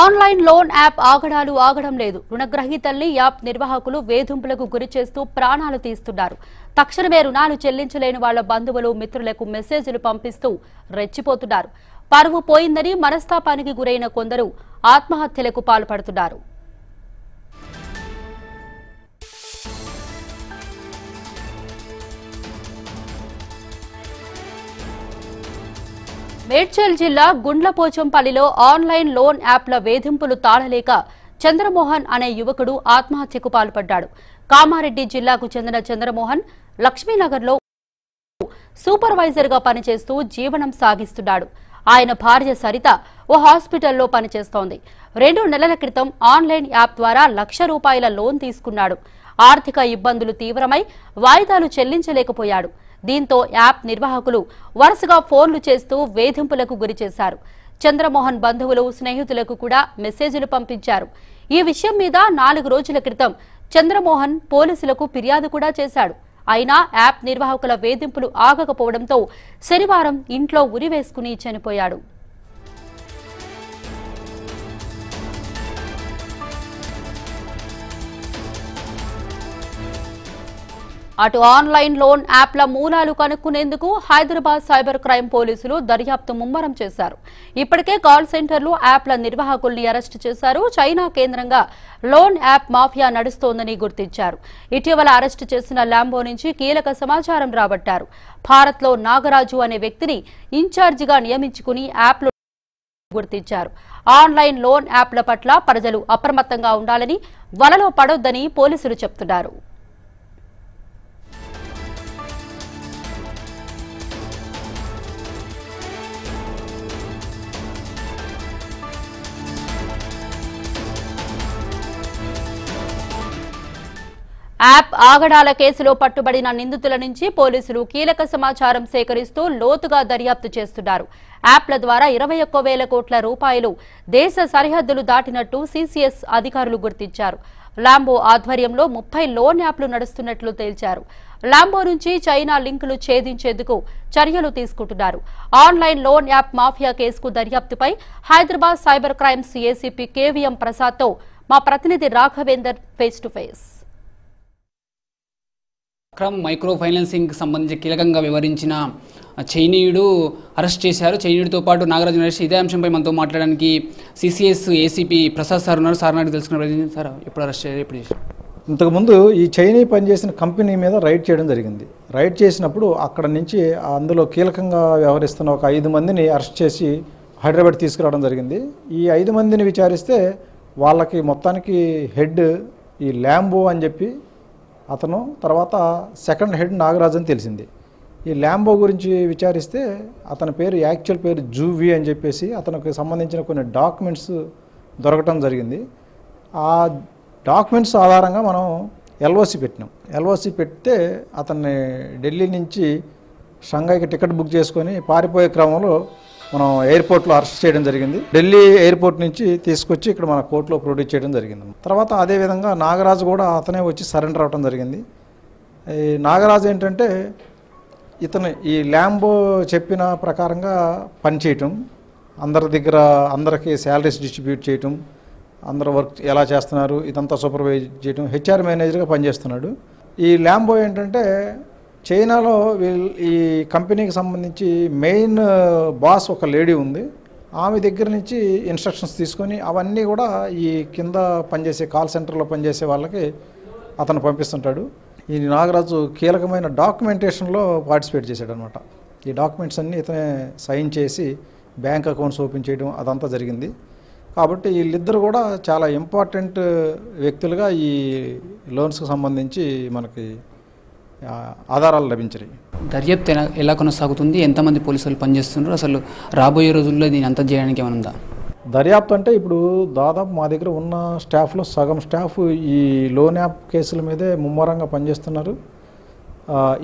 online loan app ఆగడాలు ఆగడం లేదు రుణగ్రహీతల్ని యాప్ నిర్వాహకులు వేధింపులకు గురి చేస్తూ ప్రాణాలు తీస్తున్నారు తక్షణమే రుణాలు చెల్లించలేని వాళ్ల బంధువులు మిత్రులకు మెసేజ్లు పంపిస్తూ రెచ్చిపోతున్నారు పరువు పోయిందని మనస్తాపానికి గురైన కొందరు ఆత్మహత్యలకు పాల్పడుతున్నారు మేడ్చల్ జిల్లా గుండ్లపోచంపల్లిలో ఆన్లైన్ లోన్ యాప్ల వేధింపులు తాళలేక చంద్రమోహన్ అనే యువకుడు ఆత్మహత్యకు పాల్పడ్డాడు కామారెడ్డి జిల్లాకు చెందిన చంద్రమోహన్ లక్ష్మీనగర్లో సూపర్వైజర్గా పనిచేస్తూ జీవనం సాగిస్తున్నాడు ఆయన భార్య సరిత ఓ హాస్పిటల్లో పనిచేస్తోంది రెండు నెలల క్రితం ఆన్లైన్ యాప్ ద్వారా లక్ష రూపాయల లోన్ తీసుకున్నాడు ఆర్థిక ఇబ్బందులు తీవ్రమై వాయిదాలు చెల్లించలేకపోయాడు దీంతో యాప్ నిర్వాహకులు వరుసగా ఫోన్లు చేస్తూ వేధింపులకు గురి చేశారు చంద్రమోహన్ బంధువులు స్నేహితులకు కూడా మెసేజ్లు పంపించారు ఈ విషయం మీద నాలుగు రోజుల క్రితం చంద్రమోహన్ పోలీసులకు ఫిర్యాదు కూడా చేశాడు అయినా యాప్ నిర్వాహకుల వేధింపులు ఆగకపోవడంతో శనివారం ఇంట్లో ఉరివేసుకుని చనిపోయాడు అటు ఆన్లైన్ లోన్ యాప్ల మూలాలు కనుక్కునేందుకు హైదరాబాద్ సైబర్ క్రైమ్ పోలీసులు దర్యాప్తు ముమ్మరం చేశారు ఇప్పటికే కాల్ సెంటర్లు యాప్ల నిర్వాహకుల్ని అరెస్టు చేశారు చైనా కేంద్రంగా లోన్ యాప్ మాఫియా నడుస్తోందని గుర్తించారు ఇటీవల అరెస్టు చేసిన ల్యాంబో నుంచి కీలక సమాచారం రాబట్టారు భారత్లో నాగరాజు అనే వ్యక్తిని ఇన్ఛార్జిగా నియమించుకుని యాప్లు గుర్తించారు ఆన్లైన్ లోన్ యాప్ల పట్ల ప్రజలు అప్రమత్తంగా ఉండాలని వలలో పడొద్దని పోలీసులు చెప్తున్నారు యాప్ ఆగడాల కేసులో పట్టుబడిన నిందితుల నుంచి పోలీసులు కీలక సమాచారం సేకరిస్తూ లోతుగా దర్యాప్తు చేస్తున్నారు యాప్ల ద్వారా ఇరవై ఒక్క వేల కోట్ల రూపాయలు దేశ సరిహద్దులు దాటినట్టు సీసీఎస్ అధికారులు గుర్తించారు లాంబో ఆధ్వర్యంలో ముప్పై లోన్ యాప్లు నడుస్తున్నట్లు తేల్చారు లాంబో నుంచి చైనా లింకులు ఛేదించేందుకు చర్యలు తీసుకుంటున్నారు ఆన్లైన్ లోన్ యాప్ మాఫియా కేసుకు దర్యాప్తుపై Hyderabad cyber crimes ACP KVM ప్రసాద్తో మా ప్రతినిధి రాఘవేందర్ ఫేస్ టు ఫేస్ అక్రమ్ మైక్రో ఫైనాన్సింగ్కి సంబంధించి కీలకంగా వివరించిన చైనీయుడు అరెస్ట్ చేశారు చైనీయుడితో పాటు నాగరాజు నరేష్ ఇదే అంశంపై మనతో మాట్లాడడానికి సిసిఎస్ ఏసీపీ ప్రసాద్ సార్ ఉన్నారు సార్ నాకు తెలుసుకున్న ప్రయత్నం సార్ ఎప్పుడు అరెస్ట్ చేయాలి ఎప్పుడు చేశారు ఇంతకుముందు ఈ చైనీ పనిచేసిన కంపెనీ మీద రైడ్ చేయడం జరిగింది రైడ్ చేసినప్పుడు అక్కడ నుంచి అందులో కీలకంగా వ్యవహరిస్తున్న ఒక ఐదు మందిని అరెస్ట్ చేసి హైదరాబాద్ తీసుకురావడం జరిగింది ఈ ఐదు మందిని విచారిస్తే వాళ్ళకి మొత్తానికి హెడ్ ఈ ల్యాంబో అని చెప్పి అతను తర్వాత సెకండ్ హెడ్ నాగరాజు అని తెలిసింది ఈ ల్యాంబో గురించి విచారిస్తే అతని పేరు యాక్చువల్ పేరు జూవి అని చెప్పేసి అతనికి సంబంధించిన కొన్ని డాక్యుమెంట్స్ దొరకటం జరిగింది ఆ డాక్యుమెంట్స్ ఆధారంగా మనం ఎల్ఓసి పెట్టినాం ఎల్ఓసి పెడితే అతన్ని ఢిల్లీ నుంచి షంఘాయికి టికెట్ బుక్ చేసుకొని పారిపోయే క్రమంలో మనం ఎయిర్పోర్ట్లో అరెస్ట్ చేయడం జరిగింది ఢిల్లీ ఎయిర్పోర్ట్ నుంచి తీసుకొచ్చి ఇక్కడ మన కోర్టులో ప్రొడ్యూస్ చేయడం జరిగింది తర్వాత అదేవిధంగా నాగరాజు కూడా అతనే వచ్చి సరెండర్ అవ్వడం జరిగింది ఈ నాగరాజు ఏంటంటే ఇతను ఈ ల్యాంబో చెప్పిన ప్రకారంగా పనిచేయటం అందరి దగ్గర అందరికీ శాలరీస్ డిస్ట్రిబ్యూట్ చేయటం అందరు వర్క్ ఎలా చేస్తున్నారు ఇదంతా సూపర్వైజ్ చేయటం హెచ్ఆర్ మేనేజర్గా పనిచేస్తున్నాడు ఈ ల్యాంబో ఏంటంటే చైనాలో వీళ్ళు ఈ కంపెనీకి సంబంధించి మెయిన్ బాస్ ఒక లేడీ ఉంది ఆమె దగ్గర నుంచి ఇన్స్ట్రక్షన్స్ తీసుకొని అవన్నీ కూడా ఈ కింద పనిచేసే కాల్ సెంటర్లో పనిచేసే వాళ్ళకి అతను పంపిస్తుంటాడు ఈ నాగరాజు కీలకమైన డాక్యుమెంటేషన్లో పార్టిసిపేట్ చేశాడనమాట ఈ డాక్యుమెంట్స్ అన్నీ ఇతనే సైన్ చేసి బ్యాంక్ అకౌంట్స్ ఓపెన్ చేయడం అదంతా జరిగింది కాబట్టి వీళ్ళిద్దరు కూడా చాలా ఇంపార్టెంట్ వ్యక్తులుగా ఈ లోన్స్కి సంబంధించి మనకి ఆధారాలు లభించాయి దర్యాప్తు ఎలా కొనసాగుతుంది ఎంతమంది పోలీసులు పనిచేస్తున్నారు అసలు రాబోయే రోజుల్లో దీన్ని అంత చేయడానికి ఏమైనా ఉందా దర్యాప్తు అంటే ఇప్పుడు దాదాపు మా దగ్గర ఉన్న స్టాఫ్లో సగం స్టాఫ్ ఈ లోన్ యాప్ కేసుల మీదే ముమ్మరంగా పనిచేస్తున్నారు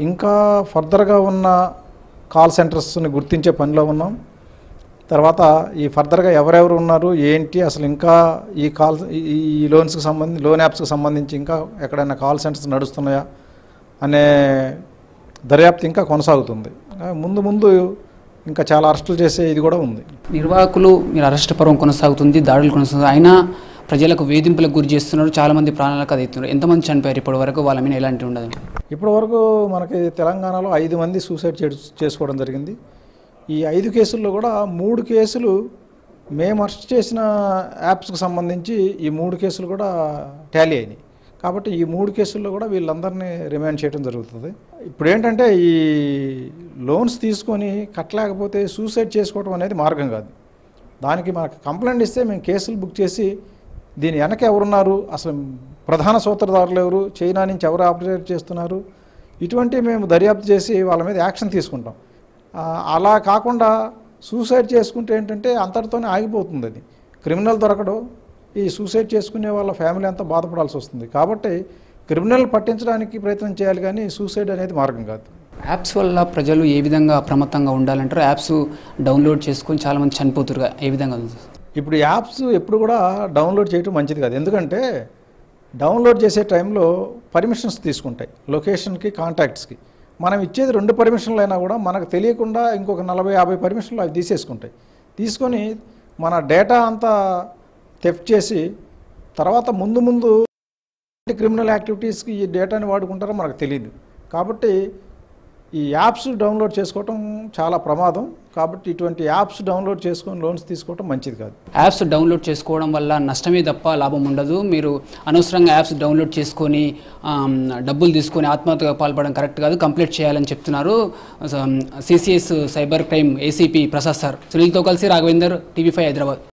ఇంకా ఫర్దర్గా ఉన్న కాల్ సెంటర్స్ని గుర్తించే పనిలో ఉన్నాం తర్వాత ఈ ఫర్దర్గా ఎవరెవరు ఉన్నారు ఏంటి అసలు ఇంకా ఈ కాల్ ఈ లోన్స్కి సంబంధించి లోన్ యాప్స్కి సంబంధించి ఇంకా ఎక్కడైనా కాల్ సెంటర్స్ నడుస్తున్నాయా అనే దర్యాప్తు ఇంకా కొనసాగుతుంది ముందు ముందు ఇంకా చాలా అరెస్టులు చేసే ఇది కూడా ఉంది నిర్వాహకులు మీరు అరెస్ట్ పర్వం కొనసాగుతుంది దాడులు కొనసాగుతుంది అయినా ప్రజలకు వేధింపులకు గురి చేస్తున్నారు చాలామంది ప్రాణాలకు అది అవుతున్నారు ఎంతమంది చనిపోయారు ఇప్పటి వరకు వాళ్ళ మీద ఎలాంటి ఉండదు ఇప్పటి వరకు మనకి తెలంగాణలో ఐదు మంది సూసైడ్ చేసుకోవడం జరిగింది ఈ ఐదు కేసుల్లో కూడా మూడు కేసులు మేము అరెస్ట్ చేసిన యాప్స్కి సంబంధించి ఈ మూడు కేసులు కూడా ట్యాలీ అయినాయి కాబట్టి ఈ మూడు కేసుల్లో కూడా వీళ్ళందరినీ రిమాండ్ చేయడం జరుగుతుంది ఇప్పుడు ఏంటంటే ఈ లోన్స్ తీసుకొని కట్టలేకపోతే సూసైడ్ చేసుకోవడం అనేది మార్గం కాదు దానికి మనకు కంప్లైంట్ ఇస్తే మేము కేసులు బుక్ చేసి దీని వెనక ఎవరున్నారు అసలు ప్రధాన సూత్రధారులు ఎవరు చైనా నుంచి ఎవరు ఆపరేట్ చేస్తున్నారు ఇటువంటి మేము దర్యాప్తు చేసి వాళ్ళ మీద యాక్షన్ తీసుకుంటాం అలా కాకుండా సూసైడ్ చేసుకుంటే ఏంటంటే అంతటితోనే ఆగిపోతుంది అది క్రిమినల్ దొరకడం ఈ సూసైడ్ చేసుకునే వాళ్ళ ఫ్యామిలీ అంతా బాధపడాల్సి వస్తుంది కాబట్టి క్రిమినల్ పట్టించడానికి ప్రయత్నం చేయాలి కానీ సూసైడ్ అనేది మార్గం కాదు యాప్స్ వల్ల ప్రజలు ఏ విధంగా అప్రమత్తంగా ఉండాలంటారు యాప్స్ డౌన్లోడ్ చేసుకొని చాలామంది చనిపోతురుగా ఏ విధంగా ఇప్పుడు యాప్స్ ఎప్పుడు కూడా డౌన్లోడ్ చేయడం మంచిది కాదు ఎందుకంటే డౌన్లోడ్ చేసే టైంలో పర్మిషన్స్ తీసుకుంటాయి లొకేషన్కి కాంటాక్ట్స్కి మనం ఇచ్చేది రెండు పర్మిషన్లు అయినా కూడా మనకు తెలియకుండా ఇంకొక నలభై యాభై పర్మిషన్లు అవి తీసేసుకుంటాయి తీసుకొని మన డేటా అంతా స్టెప్ చేసి తర్వాత ముందు ముందు క్రిమినల్ యాక్టివిటీస్కి ఈ డేటాని వాడుకుంటారో మనకు తెలియదు కాబట్టి ఈ యాప్స్ డౌన్లోడ్ చేసుకోవటం చాలా ప్రమాదం కాబట్టి ఇటువంటి యాప్స్ డౌన్లోడ్ చేసుకొని లోన్స్ తీసుకోవడం మంచిది కాదు యాప్స్ డౌన్లోడ్ చేసుకోవడం వల్ల నష్టమే తప్ప లాభం ఉండదు మీరు అనవసరంగా యాప్స్ డౌన్లోడ్ చేసుకొని డబ్బులు తీసుకొని ఆత్మహత్యగా పాల్పడడం కరెక్ట్ కాదు కంప్లీట్ చేయాలని చెప్తున్నారు CCS cyber crime ACP Prasad sir సునీల్తో కలిసి రాఘవేందర్ టీవీ ఫైవ్ హైదరాబాద్